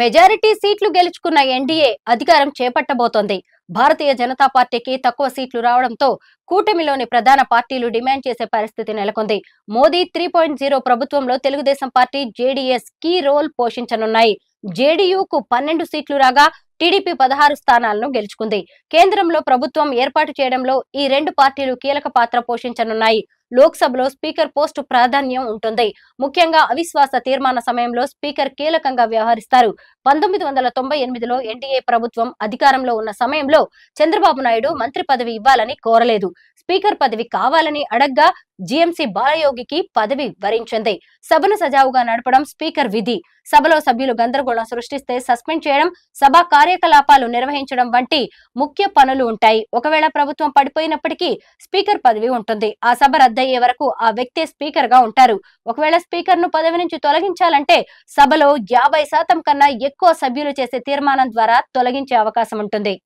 majority సీట్లు గెలుచుకున్న NDA అధికారం చేపట్టబోతోంది భారతీయ జనతా పార్టీకి తక్కువ సీట్లు రావడంతో కూటమిలోని ప్రధాన పార్టీలు డిమాండ్ చేసే పరిస్థితి నెలకొంది మోదీ త్రీ పాయింట్ జీరో ప్రభుత్వంలో Telugu Desam party JDS key role పోషించనున్నాయి జేడీయూకు పన్నెండు సీట్లు రాగా టీడీపీ పదహారు స్థానాలను గెలుచుకుంది కేంద్రంలో ప్రభుత్వం ఏర్పాటు చేయడంలో ఈ రెండు పార్టీలు కీలక పాత్ర పోషించనున్నాయి లోక్సభలో స్పీకర్ పోస్టు ప్రాధాన్యం ఉంటుంది ముఖ్యంగా అవిశ్వాస తీర్మాన సమయంలో స్పీకర్ కీలకంగా వ్యవహరిస్తారు పంతొమ్మిది వందల తొంభై ఎనిమిదిలో ఎన్డీఏ ప్రభుత్వం అధికారంలో ఉన్న సమయంలో చంద్రబాబు నాయుడు మంత్రి పదవి ఇవ్వాలని కోరలేదు స్పీకర్ పదవి కావాలని అడగ్గా జీఎంసీ బాలయోగికి పదవి వరించింది సభను సజావుగా నడపడం స్పీకర్ విధి సభలో సభ్యులు గందరగోళం సృష్టిస్తే సస్పెండ్ చేయడం సభా కార్యకలాపాలు నిర్వహించడం వంటి ముఖ్య పనులు ఉంటాయి ఒకవేళ ప్రభుత్వం పడిపోయినప్పటికీ స్పీకర్ పదవి ఉంటుంది ఆ సభ రద్దయ్యే వరకు ఆ వ్యక్తే స్పీకర్ గా ఉంటారు ఒకవేళ స్పీకర్ ను పదవి నుంచి తొలగించాలంటే సభలో యాభై శాతం కన్నా ఎక్కువ సభ్యులు చేసే తీర్మానం ద్వారా తొలగించే అవకాశం ఉంటుంది